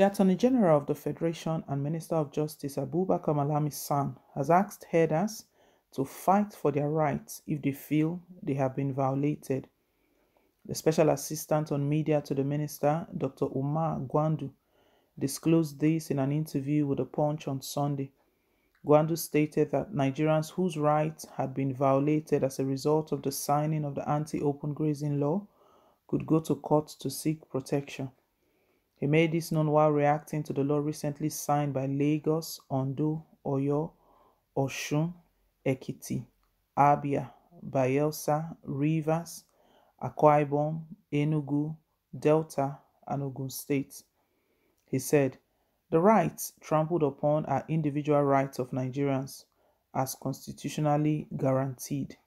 The Attorney General of the Federation and Minister of Justice Abubakar Malami's son, has asked herders to fight for their rights if they feel they have been violated. The Special Assistant on Media to the Minister, Dr. Umar Gwandu, disclosed this in an interview with The Punch on Sunday. Gwandu stated that Nigerians whose rights had been violated as a result of the signing of the anti open grazing law could go to court to seek protection. He made this known while reacting to the law recently signed by Lagos, Ondo, Oyo, Oshun, Ekiti, Abia, Bayelsa, Rivers, Akwa Ibom, Enugu, Delta, and Ogun State. He said, The rights trampled upon are individual rights of Nigerians as constitutionally guaranteed.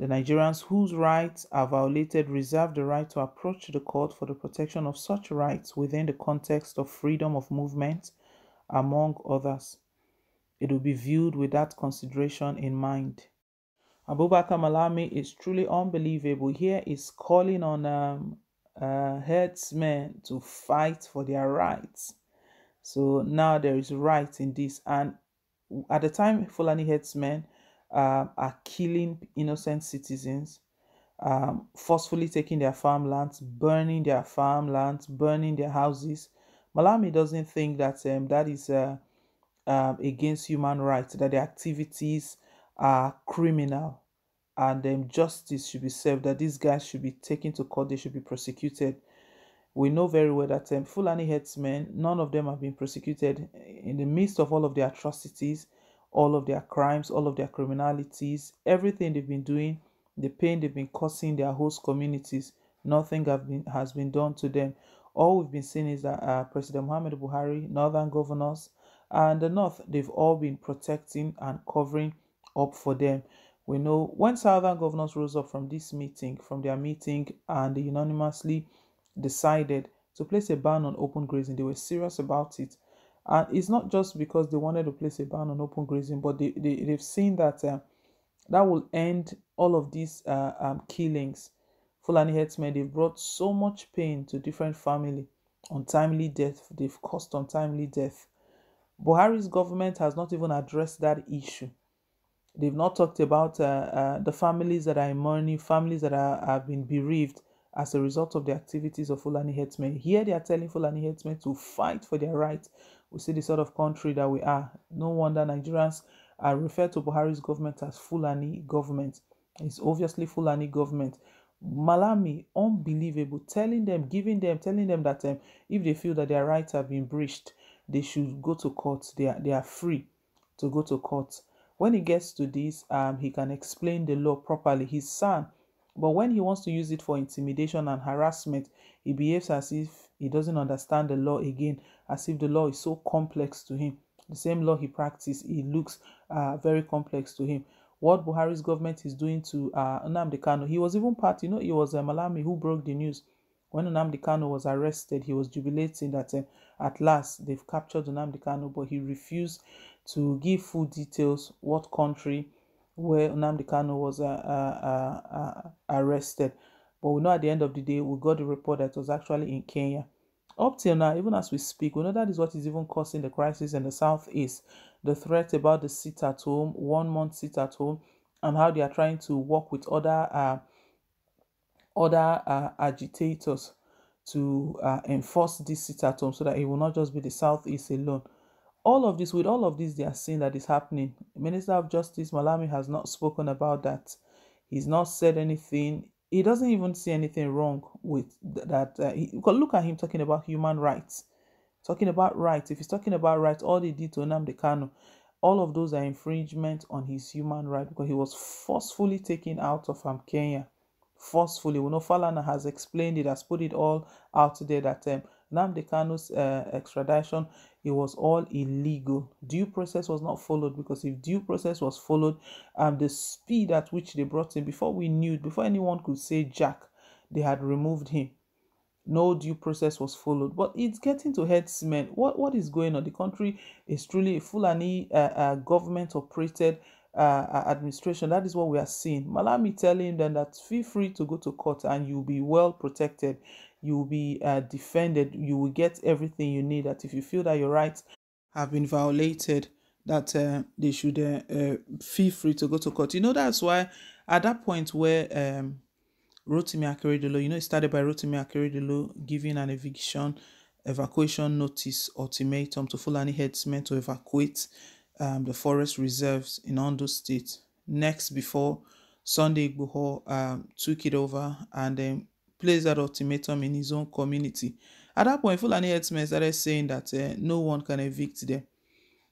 The Nigerians whose rights are violated reserve the right to approach the court for the protection of such rights within the context of freedom of movement, among others. It will be viewed with that consideration in mind. Abubakar Malami is truly unbelievable. Here is calling on um, uh, headsmen to fight for their rights. So now there is right in this. And at the time, Fulani headsmen uh, are killing innocent citizens, um, forcefully taking their farmlands, burning their farmlands, burning their houses. Malami doesn't think that um, that is uh, uh, against human rights, that the activities are criminal and um, justice should be served, that these guys should be taken to court, they should be prosecuted. We know very well that um, Fulani headsmen, none of them have been prosecuted in the midst of all of the atrocities all of their crimes, all of their criminalities, everything they've been doing, the pain they've been causing their host communities. Nothing been, has been done to them. All we've been seeing is that uh, President Mohammed Buhari, northern governors, and the north, they've all been protecting and covering up for them. We know when southern governors rose up from this meeting, from their meeting, and unanimously decided to place a ban on open grazing, they were serious about it and it's not just because they wanted to place a ban on open grazing, but they, they, they've seen that uh, that will end all of these uh, um, killings. Fulani herdsmen, they've brought so much pain to different family. Untimely death, they've caused untimely death. Buhari's government has not even addressed that issue. They've not talked about uh, uh, the families that are in mourning, families that are, have been bereaved as a result of the activities of Fulani herdsmen. Here they are telling Fulani herdsmen to fight for their rights, we see the sort of country that we are. No wonder Nigerians are referred to Buhari's government as Fulani government. It's obviously Fulani government. Malami, unbelievable, telling them, giving them, telling them that um, if they feel that their rights have been breached, they should go to court. They are, they are free to go to court. When he gets to this, um, he can explain the law properly. His son, but when he wants to use it for intimidation and harassment, he behaves as if he doesn't understand the law again, as if the law is so complex to him. The same law he practices, it looks uh, very complex to him. What Buhari's government is doing to uh, Nnamdi Kano, he was even part, you know, it was uh, Malami who broke the news. When Nnamdi Kano was arrested, he was jubilating that uh, at last they've captured Nnamdi Kano, but he refused to give full details what country where Nnamdi was uh, uh, uh, arrested. But we know at the end of the day, we got the report that was actually in Kenya. Up till now, even as we speak, we know that is what is even causing the crisis in the southeast. The threat about the sit at home, one month sit at home, and how they are trying to work with other uh, other uh, agitators to uh, enforce this sit at home so that it will not just be the southeast alone all of this, with all of this, they are seeing that is happening. Minister of Justice Malami has not spoken about that. He's not said anything. He doesn't even see anything wrong with that. Uh, he, look at him talking about human rights, talking about rights. If he's talking about rights, all they did to Nnamdi Kanu, all of those are infringement on his human right because he was forcefully taken out of um, Kenya. Forcefully, Falana has explained it, has put it all out there that um, Nnamdi Kanu's uh, extradition, it was all illegal. Due process was not followed because if due process was followed, um, the speed at which they brought him, before we knew, before anyone could say Jack, they had removed him. No due process was followed. But it's getting to headsmen. What what is going on? The country is truly a Fulani uh, uh, government operated uh, uh, administration. That is what we are seeing. Malami telling them that feel free to go to court and you'll be well protected you will be uh, defended you will get everything you need that if you feel that your rights have been violated that uh, they should uh, uh, feel free to go to court you know that's why at that point where um Rotimi Akeredolu you know it started by Rotimi Akeredolu giving an eviction evacuation notice ultimatum to Fulani headsmen to evacuate um, the forest reserves in Ondo State next before Sunday Igboho um, took it over and then place that ultimatum in his own community. At that point, Fulani herdsmen started saying that uh, no one can evict them.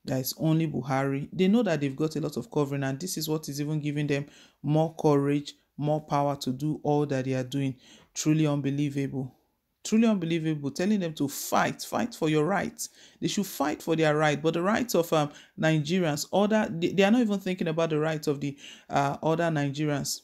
That it's only Buhari. They know that they've got a lot of covering, and this is what is even giving them more courage, more power to do all that they are doing. Truly unbelievable. Truly unbelievable. Telling them to fight, fight for your rights. They should fight for their right, but the rights of um, Nigerians, other, they, they are not even thinking about the rights of the uh, other Nigerians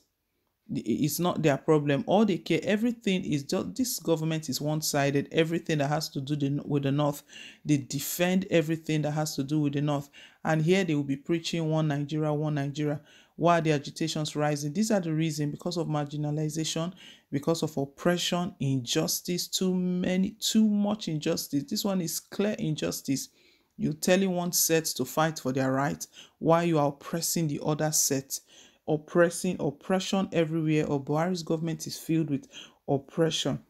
it's not their problem. All they care, everything is just this government is one sided. Everything that has to do the, with the North, they defend everything that has to do with the North. And here they will be preaching one Nigeria, one Nigeria, Why the agitation's rising. These are the reason because of marginalization, because of oppression, injustice, too many, too much injustice. This one is clear injustice. You're telling one set to fight for their right while you are oppressing the other set oppressing, oppression everywhere, or Buhari's government is filled with oppression.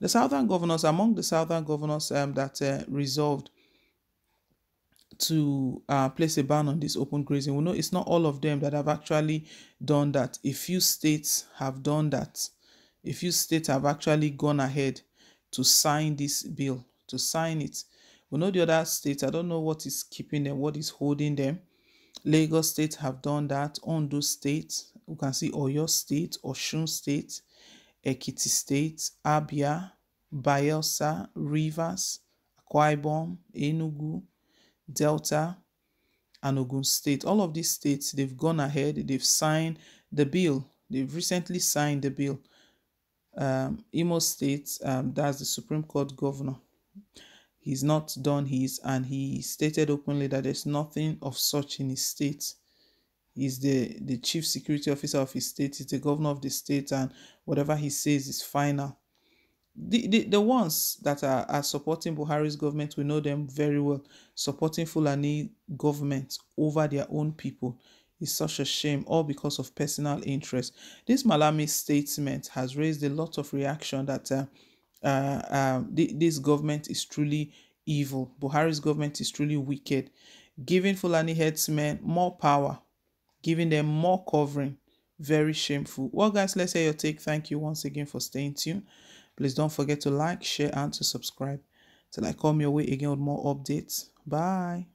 The southern governors, among the southern governors um, that uh, resolved to uh, place a ban on this open grazing, we know it's not all of them that have actually done that. A few states have done that. A few states have actually gone ahead to sign this bill, to sign it. We know the other states, I don't know what is keeping them, what is holding them Lagos State have done that. Ondo State, you can see Oyo State, Osun State, Ekiti State, Abia, Bayelsa, Rivers, Akwa Ibom, Enugu, Delta, and Ogun State. All of these states, they've gone ahead, they've signed the bill. They've recently signed the bill. Um, Imo State, um, that's the Supreme Court governor. he's not done his and he stated openly that there's nothing of such in his state he's the the chief security officer of his state he's the governor of the state and whatever he says is final the, the, the ones that are, are supporting Buhari's government, we know them very well. Supporting Fulani government over their own people is such a shame, all because of personal interest. This Malami statement has raised a lot of reaction that uh, uh, um, th- this government is truly evil. Buhari's government is truly wicked. Giving Fulani headsmen more power, giving them more covering, very shameful. Well, guys, let's hear your take. Thank you once again for staying tuned. Please don't forget to like, share, and to subscribe. Till I come your way again with more updates. Bye.